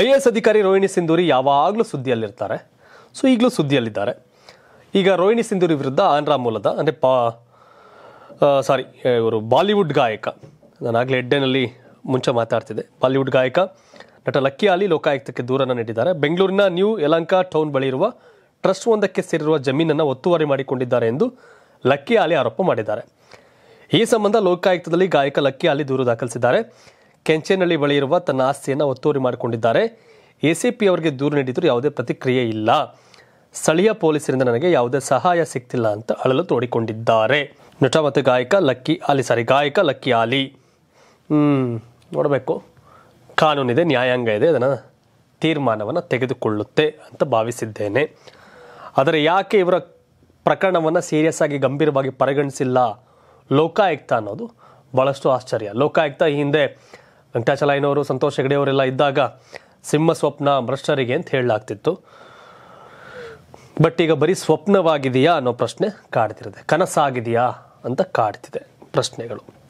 I A S ಅಧಿಕಾರಿ ರೋಹಿಣಿ ಸಿಂಧೂರಿ ಯಾವಾಗಲೂ ಸುದ್ದಿಯಲ್ಲಿರ್ತಾರೆ so ಈಗಲೂ ಸುದ್ದಿಯಲ್ಲಿದ್ದಾರೆ ಈಗ ರೋಹಿಣಿ ಸಿಂಧೂರಿ ವಿರುದ್ಧ ಆಂಧ್ರ ಮೂಲದ ಅಂದರೆ ಪಾ ಸಾರಿ ಇವರು ಬಾಲಿವುಡ್ ಗಾಯಕ ನಾನು ಆಗಲೇ ಹೆಡ್ಡೆನಲ್ಲಿ ಮುಂಚೆ ಮಾತಾಡ್ತಿದ್ದೆ ಬಾಲಿವುಡ್ ಗಾಯಕ ನಟ ಲಕ್ಕಿ ಆಲಿ ಲೋಕಾಯುಕ್ತಕ್ಕೆ ದೂರನ್ನು ನೀಡಿದ್ದಾರೆ ಬೆಂಗಳೂರಿನ ನ್ಯೂ ಯಲಂಕಾ ಟೌನ್ ಬಳಿ ಇರುವ ಟ್ರಸ್ಟ್ ಒಂದಕ್ಕೆ ಸೇರಿರುವ ಜಮೀನನ್ನು ಒತ್ತುವರಿ ಮಾಡಿಕೊಂಡಿದ್ದಾರೆ ಎಂದು ಲಕ್ಕಿ ಆಲಿ ಆರೋಪ ಮಾಡಿದ್ದಾರೆ ಈ ಸಂಬಂಧ ಲೋಕಾಯುಕ್ತದಲ್ಲಿ ಗಾಯಕ ಲಕ್ಕಿ ಆಲಿ ದೂರು ದಾಖಲಿಸಿದ್ದಾರೆ ಕೆಂಚೇನಹಳ್ಳಿ ಬಳಿ ಇರುವ ತನ್ನ ಆಸ್ತಿಯನ್ನು ಒತ್ತುವರಿ ಮಾಡಿಕೊಂಡಿದ್ದಾರೆ ಎಸಿಪಿ ಅವರಿಗೆ ದೂರು ನೀಡಿದರೂ ಯಾವುದೇ ಪ್ರತಿಕ್ರಿಯೆ ಇಲ್ಲ ಸ್ಥಳೀಯ ಪೊಲೀಸರಿಂದ ನನಗೆ ಯಾವುದೇ ಸಹಾಯ ಸಿಗ್ತಿಲ್ಲ ಅಂತ ಅಳಲು ತೋಡಿಕೊಂಡಿದ್ದಾರೆ ನಟ ಮತ್ತು ಗಾಯಕ ಲಕ್ಕಿ ಆಲಿ ಸಾರಿ ಗಾಯಕ ಲಕ್ಕಿ ಆಲಿ ಹ್ಞೂ ನೋಡಬೇಕು ಕಾನೂನಿದೆ ನ್ಯಾಯಾಂಗ ಇದೆ ಅದನ್ನು ತೀರ್ಮಾನವನ್ನು ತೆಗೆದುಕೊಳ್ಳುತ್ತೆ ಅಂತ ಭಾವಿಸಿದ್ದೇನೆ ಆದರೆ ಯಾಕೆ ಇವರ ಪ್ರಕರಣವನ್ನು ಸೀರಿಯಸ್ ಆಗಿ ಗಂಭೀರವಾಗಿ ಪರಿಗಣಿಸಿಲ್ಲ ಲೋಕಾಯುಕ್ತ ಅನ್ನೋದು ಭಾಳಷ್ಟು ಆಶ್ಚರ್ಯ ಲೋಕಾಯುಕ್ತ ಈ ಹಿಂದೆ ವೆಂಕಟಾಚಲಯ್ಯನವರು ಸಂತೋಷ್ ಹೆಗಡೆಯವರೆಲ್ಲ ಇದ್ದಾಗ ಸಿಂಹ ಸ್ವಪ್ನ ಭ್ರಷ್ಟರಿಗೆ ಅಂತ ಹೇಳಲಾಗ್ತಿತ್ತು ಬಟ್ ಈಗ ಬರೀ ಸ್ವಪ್ನವಾಗಿದೆಯಾ ಅನ್ನೋ ಪ್ರಶ್ನೆ ಕಾಡ್ತಿರುತ್ತೆ ಕನಸಾಗಿದೆಯಾ ಅಂತ ಕಾಡ್ತಿದೆ ಪ್ರಶ್ನೆಗಳು